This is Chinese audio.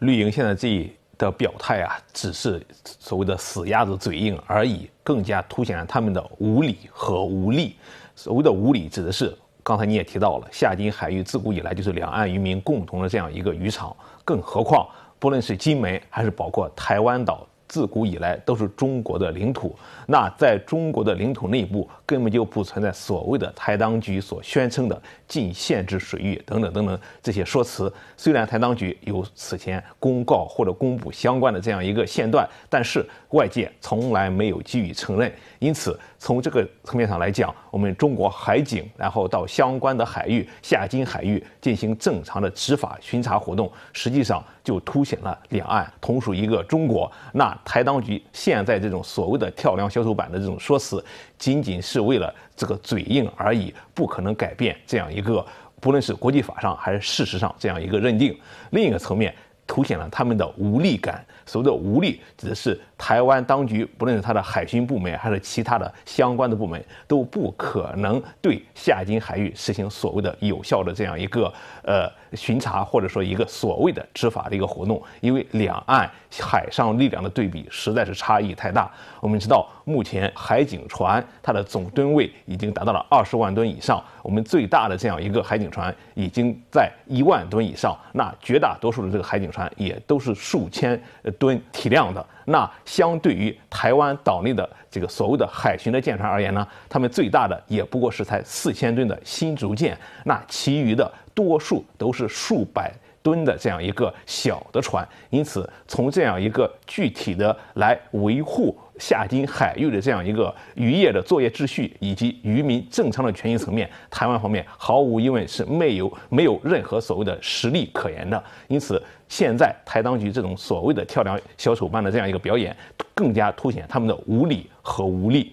绿营现在这的表态啊，只是所谓的死鸭子嘴硬而已，更加凸显了他们的无理和无力。所谓的无理，指的是刚才你也提到了，夏津海域自古以来就是两岸渔民共同的这样一个渔场，更何况不论是金门，还是包括台湾岛。自古以来都是中国的领土。那在中国的领土内部，根本就不存在所谓的台当局所宣称的禁限制水域等等等等这些说辞。虽然台当局有此前公告或者公布相关的这样一个线段，但是外界从来没有给予承认。因此，从这个层面上来讲，我们中国海警然后到相关的海域下金海域进行正常的执法巡查活动，实际上就凸显了两岸同属一个中国。那台当局现在这种所谓的“跳梁小丑版”的这种说辞，仅仅是为了这个嘴硬而已，不可能改变这样一个，不论是国际法上还是事实上这样一个认定。另一个层面。凸显了他们的无力感。所谓的无力，指的是台湾当局，不论是它的海巡部门，还是其他的相关的部门，都不可能对夏津海域实行所谓的有效的这样一个呃巡查，或者说一个所谓的执法的一个活动，因为两岸海上力量的对比实在是差异太大。我们知道，目前海警船它的总吨位已经达到了二十万吨以上，我们最大的这样一个海警船已经在一万吨以上，那绝大多数的这个海警船。也都是数千吨体量的，那相对于台湾岛内的这个所谓的海巡的舰船而言呢，他们最大的也不过是才四千吨的新竹舰，那其余的多数都是数百。吨的这样一个小的船，因此从这样一个具体的来维护夏津海域的这样一个渔业的作业秩序以及渔民正常的权益层面，台湾方面毫无疑问是没有没有任何所谓的实力可言的。因此，现在台当局这种所谓的跳梁小丑般的这样一个表演，更加凸显他们的无理和无力。